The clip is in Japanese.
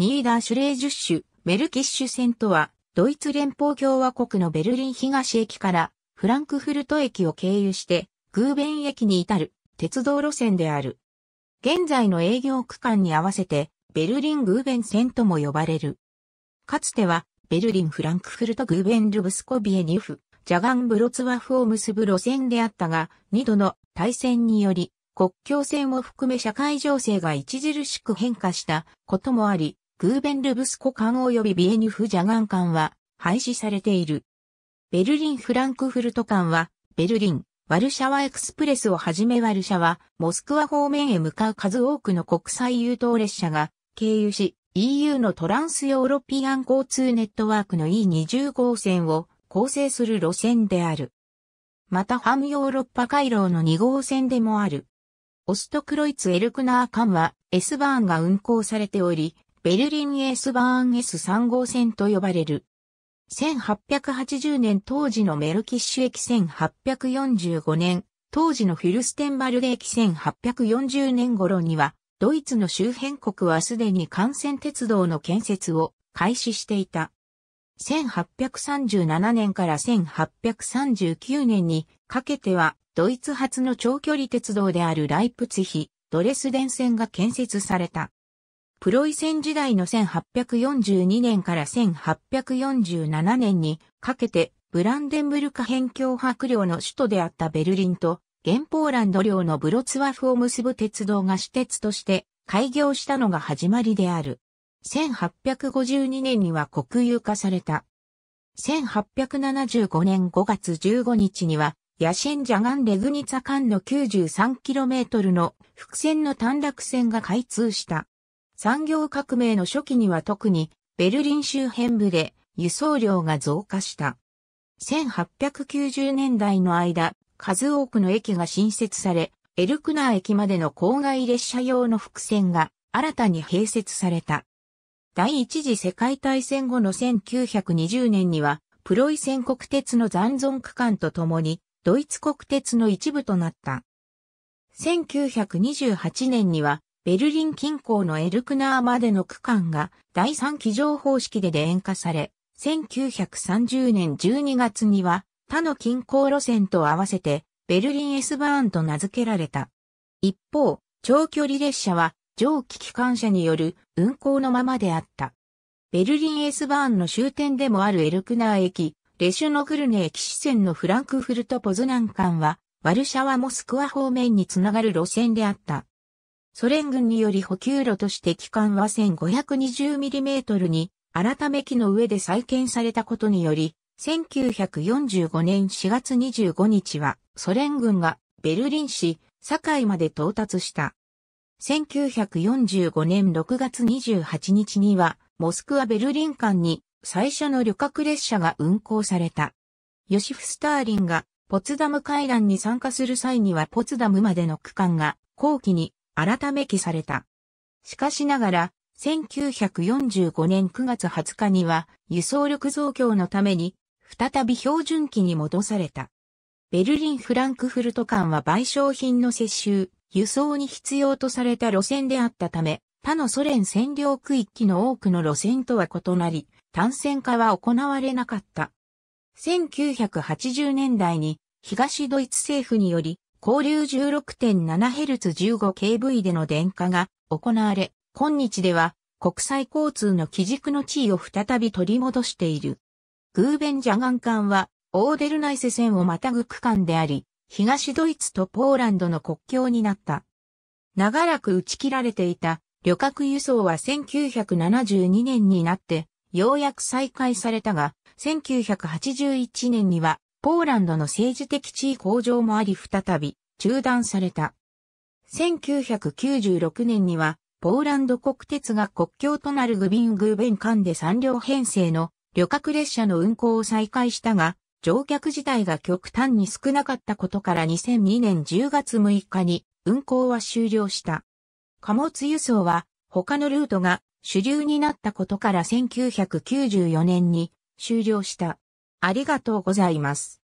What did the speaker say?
ニーダーシュレージュッシュ、メルキッシュ線とは、ドイツ連邦共和国のベルリン東駅からフランクフルト駅を経由して、グーベン駅に至る鉄道路線である。現在の営業区間に合わせて、ベルリングーベン線とも呼ばれる。かつては、ベルリンフランクフルトグーベンルブスコビエニフ、ジャガンブロツワフを結ぶ路線であったが、二度の対戦により、国境線を含め社会情勢が著しく変化したこともあり、グーベンルブスコ館及びビエニュフジャガン館は廃止されている。ベルリン・フランクフルト館は、ベルリン、ワルシャワエクスプレスをはじめワルシャワ、モスクワ方面へ向かう数多くの国際優等列車が経由し、EU のトランスヨーロピアン交通ネットワークの E20 号線を構成する路線である。またハムヨーロッパ回廊の2号線でもある。オストクロイツ・エルクナー間は S バーンが運行されており、ベルリン S バーン S3 号線と呼ばれる。1880年当時のメルキッシュ駅1845年、当時のフィルステンバルデ駅1840年頃には、ドイツの周辺国はすでに幹線鉄道の建設を開始していた。1837年から1839年にかけては、ドイツ発の長距離鉄道であるライプツヒ、ドレスデン線が建設された。プロイセン時代の1842年から1847年にかけてブランデンブルク辺境白領の首都であったベルリンと原ポーランド領のブロツワフを結ぶ鉄道が私鉄として開業したのが始まりである。1852年には国有化された。1875年5月15日には、ヤシェンジャガンレグニツァ間の 93km の伏線の短絡線が開通した。産業革命の初期には特にベルリン周辺部で輸送量が増加した。1890年代の間、数多くの駅が新設され、エルクナー駅までの郊外列車用の伏線が新たに併設された。第一次世界大戦後の1920年には、プロイセン国鉄の残存区間とともに、ドイツ国鉄の一部となった。1928年には、ベルリン近郊のエルクナーまでの区間が第三機乗方式で電化され、1930年12月には他の近郊路線と合わせてベルリン S バーンと名付けられた。一方、長距離列車は蒸気機関車による運行のままであった。ベルリン S バーンの終点でもあるエルクナー駅、レシュノグルネ駅支線のフランクフルト・ポズナン間は、ワルシャワ・モスクワ方面につながる路線であった。ソ連軍により補給路として機関は 1520mm に改め機の上で再建されたことにより、1945年4月25日はソ連軍がベルリン市堺まで到達した。1945年6月28日にはモスクワベルリン間に最初の旅客列車が運行された。ヨシフ・スターリンがポツダム会談に参加する際にはポツダムまでの区間が後期に改め記された。しかしながら、1945年9月20日には輸送力増強のために再び標準機に戻された。ベルリン・フランクフルト間は賠償品の接収、輸送に必要とされた路線であったため、他のソ連占領区域の多くの路線とは異なり、単線化は行われなかった。1980年代に東ドイツ政府により交流 16.7Hz15kV での電化が行われ、今日では国際交通の基軸の地位を再び取り戻している。グーベンジャガン艦は、オーデルナイセ線をまたぐ区間であり、東ドイツとポーランドの国境になった。長らく打ち切られていた旅客輸送は1972年になって、ようやく再開されたが、1981年にはポーランドの政治的地位向上もあり再び中断された。1996年には、ポーランド国鉄が国境となるグビングーベン間で3両編成の旅客列車の運行を再開したが、乗客自体が極端に少なかったことから2002年10月6日に運行は終了した。貨物輸送は他のルートが主流になったことから1994年に終了した。ありがとうございます。